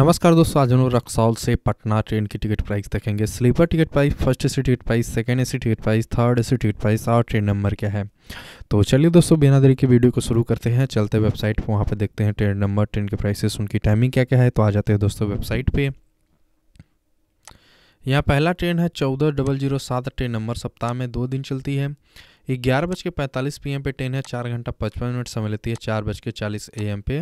नमस्कार दोस्तों आज हम रक्सौल से पटना ट्रेन की टिकट प्राइस देखेंगे sleeper ticket price first AC ticket price second AC ticket price third AC ticket price और ट्रेन नंबर क्या है तो चलिए दोस्तों बिना देरी के वीडियो को शुरू करते हैं चलते वेबसाइट पर वहाँ पर देखते हैं ट्रेन नंबर ट्रेन के प्राइसेस उनकी टाइमिंग क्या क्या है तो आ जाते हैं दोस्तों वेबसाइट पर यहाँ पहला ट्रेन है चौदह डबल जीरो सात ट्रेन नंबर सप्ताह में दो दिन चलती है ग्यारह बज के पैंतालीस पी पे ट्रेन है चार घंटा पचपन मिनट समय लेती है चार बज के चालीस ए पे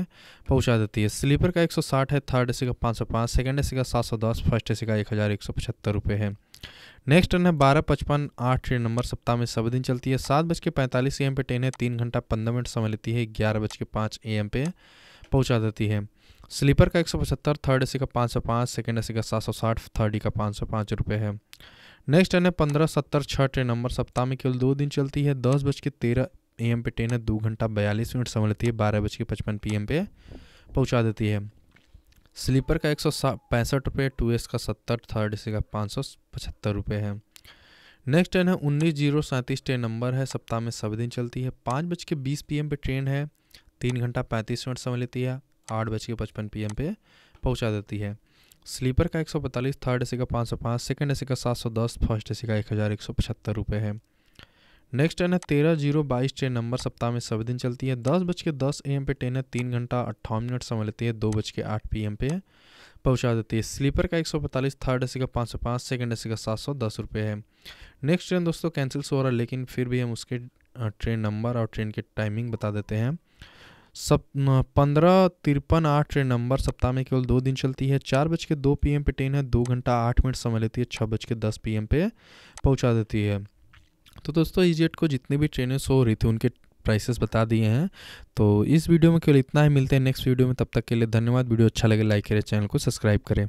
पहुंचा देती है स्लीपर का एक सौ साठ है थर्ड एसी का पाँच सौ पाँच सेकेंड एसी का सात सौ दस फर्स्ट एसी का एक हज़ार एक सौ पचहत्तर रुपये है नेक्स्ट ट्रेन है बारह पचपन आठ ट्रेन नंबर सप्ताह में सब दिन चलती है सात बज के पैंतालीस ए पे ट्रेन है तीन घंटा पंद्रह मिनट समय लेती है ग्यारह बज के पाँच ए पे पहुँचा देती है स्लीपर का एक सौ पचहत्तर थर्ड ए का पाँच सौ पाँच सेकेंड एसी का सात सौ साठ थर्ड का पाँच सौ पाँच रुपये है नेक्स्ट ट्रेन है पंद्रह सत्तर छः ट्रेन नंबर सप्ताह में केवल दो दिन चलती है दस बज के तेरह ए एम पे ट्रेन है दो घंटा बयालीस मिनट समय लेती है बारह बज के पचपन पी एम पे पहुँचा देती है स्लीपर का एक सौ पैंसठ रुपये टू एस का सत्तर थर्ड सी का पाँच सौ पचहत्तर रुपये है नेक्स्ट ट्रेन है उन्नीस जीरो सैंतीस ट्रेन नंबर है सप्ताह में सब दिन चलती है पाँच बज के बीस पी एम पे ट्रेन है तीन घंटा पैंतीस मिनट समय लेती है आठ बज के पचपन पी एम पे पहुँचा देती है स्लीपर का 145 थर्ड एसी का 505 सेकंड एसी का 710 फर्स्ट एसी का एक हज़ार एक सौ पचहत्तर रुपये है नेक्स्ट ट्रेन है तेरह जीरो बाईस ट्रेन नंबर सप्ताह में सभी दिन चलती है दस बज के दस ए एम पे ट्रेन है तीन घंटा अट्ठावन मिनट समय लेती है दो बज के आठ पी एम पे पहुंचा देती है स्लीपर का एक सौ पैंतालीस थर्ड एसी का पाँच सौ पाँच सेकेंड एसी का सात सौ दस रुपये है नेक्स्ट ट्रेन दोस्तों कैंसिल हो रहा है लेकिन फिर भी हम उसके ट्रेन नंबर और ट्रेन के टाइमिंग बता देते हैं सब पंद्रह तिरपन आठ ट्रेन नंबर सप्ताह में केवल दो दिन चलती है चार बज के दो पी पे ट्रेन है दो घंटा आठ मिनट समय लेती है छः बज के दस पी पे पहुंचा देती है तो दोस्तों ईजेट e को जितनी भी ट्रेनें सो हो रही थी उनके प्राइसेस बता दिए हैं तो इस वीडियो में केवल इतना ही मिलते हैं नेक्स्ट वीडियो में तब तक के लिए धन्यवाद वीडियो अच्छा लगे लाइक करें चैनल को सब्सक्राइब करें